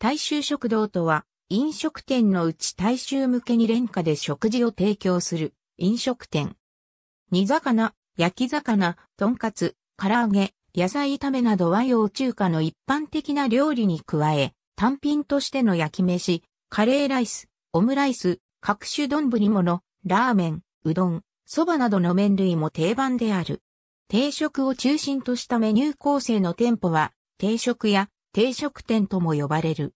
大衆食堂とは、飲食店のうち大衆向けに廉価で食事を提供する飲食店。煮魚、焼き魚、とんかつ、唐揚げ、野菜炒めなど和洋中華の一般的な料理に加え、単品としての焼き飯、カレーライス、オムライス、各種丼物、ラーメン、うどん、蕎麦などの麺類も定番である。定食を中心としたメニュー構成の店舗は、定食や定食店とも呼ばれる。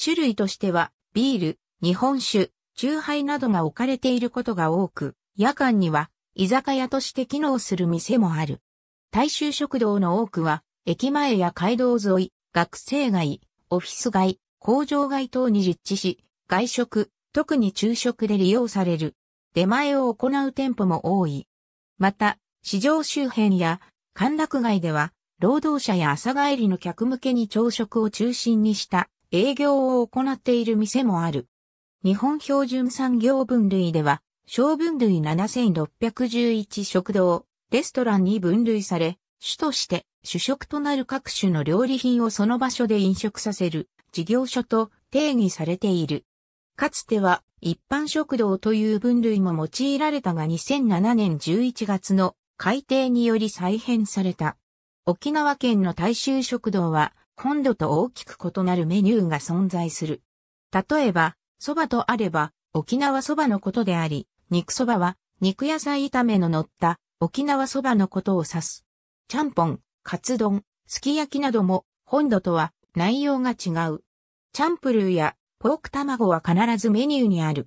種類としては、ビール、日本酒、中ハイなどが置かれていることが多く、夜間には居酒屋として機能する店もある。大衆食堂の多くは、駅前や街道沿い、学生街、オフィス街、工場街等に立地し、外食、特に昼食で利用される。出前を行う店舗も多い。また、市場周辺や歓楽街では、労働者や朝帰りの客向けに朝食を中心にした営業を行っている店もある。日本標準産業分類では、小分類7611食堂、レストランに分類され、主として主食となる各種の料理品をその場所で飲食させる事業所と定義されている。かつては一般食堂という分類も用いられたが2007年11月の改定により再編された。沖縄県の大衆食堂は、本土と大きく異なるメニューが存在する。例えば、蕎麦とあれば、沖縄蕎麦のことであり、肉蕎麦は、肉野菜炒めの乗った沖縄蕎麦のことを指す。ちゃんぽん、カツ丼、すき焼きなども、本土とは内容が違う。チャンプルーやポーク卵は必ずメニューにある。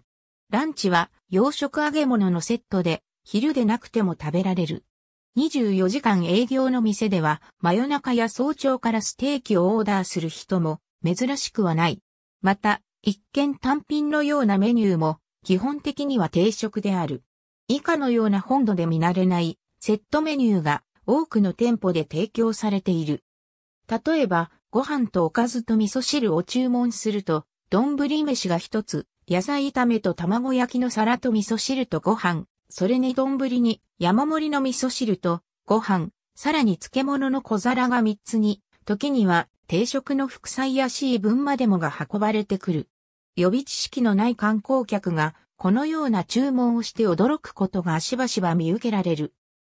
ランチは洋食揚げ物のセットで、昼でなくても食べられる。24時間営業の店では、真夜中や早朝からステーキをオーダーする人も珍しくはない。また、一見単品のようなメニューも、基本的には定食である。以下のような本土で見慣れないセットメニューが多くの店舗で提供されている。例えば、ご飯とおかずと味噌汁を注文すると、丼飯が一つ、野菜炒めと卵焼きの皿と味噌汁とご飯、それに丼に山盛りの味噌汁とご飯、さらに漬物の小皿が3つに、時には定食の副菜やシー分までもが運ばれてくる。予備知識のない観光客がこのような注文をして驚くことがしばしば見受けられる。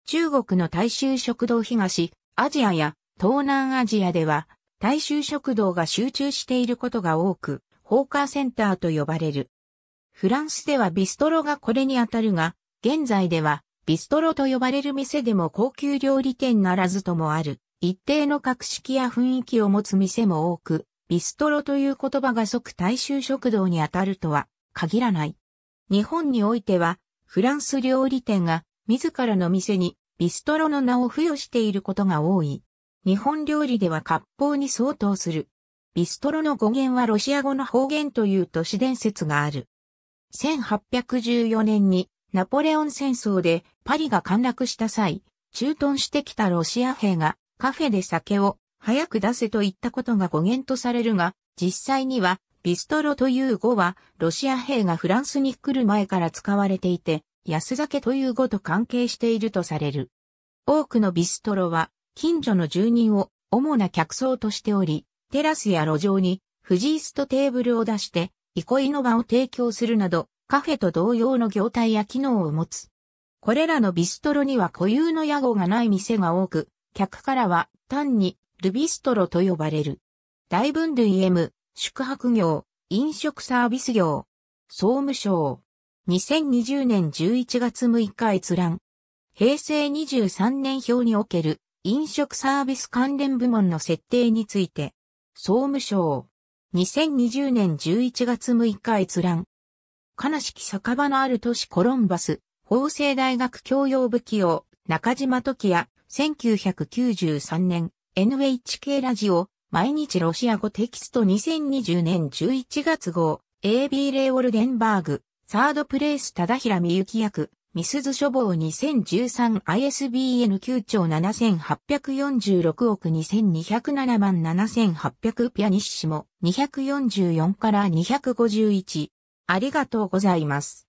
中国の大衆食堂東、アジアや東南アジアでは大衆食堂が集中していることが多く、ホーカーセンターと呼ばれる。フランスではビストロがこれにあたるが、現在では、ビストロと呼ばれる店でも高級料理店ならずともある、一定の格式や雰囲気を持つ店も多く、ビストロという言葉が即大衆食堂にあたるとは限らない。日本においては、フランス料理店が自らの店にビストロの名を付与していることが多い。日本料理では割烹に相当する。ビストロの語源はロシア語の方言という都市伝説がある。1814年にナポレオン戦争でパリが陥落した際、駐屯してきたロシア兵がカフェで酒を早く出せと言ったことが語源とされるが、実際にはビストロという語はロシア兵がフランスに来る前から使われていて、安酒という語と関係しているとされる。多くのビストロは近所の住人を主な客層としており、テラスや路上にフジーストテーブルを出して憩いの場を提供するなどカフェと同様の業態や機能を持つ。これらのビストロには固有の屋号がない店が多く、客からは単にルビストロと呼ばれる。大分類 M、宿泊業、飲食サービス業、総務省。2020年11月6日閲覧。平成23年表における飲食サービス関連部門の設定について、総務省。2020年11月6日閲覧。悲しき酒場のある都市コロンバス、法政大学教養部起用、中島時也、1993年、NHK ラジオ、毎日ロシア語テキスト2020年11月号、AB レオルデンバーグ、サードプレイス忠平美幸役、ミスズ処方 2013ISBN 9兆7846億2207万7800ピアニッシモ244から251ありがとうございます。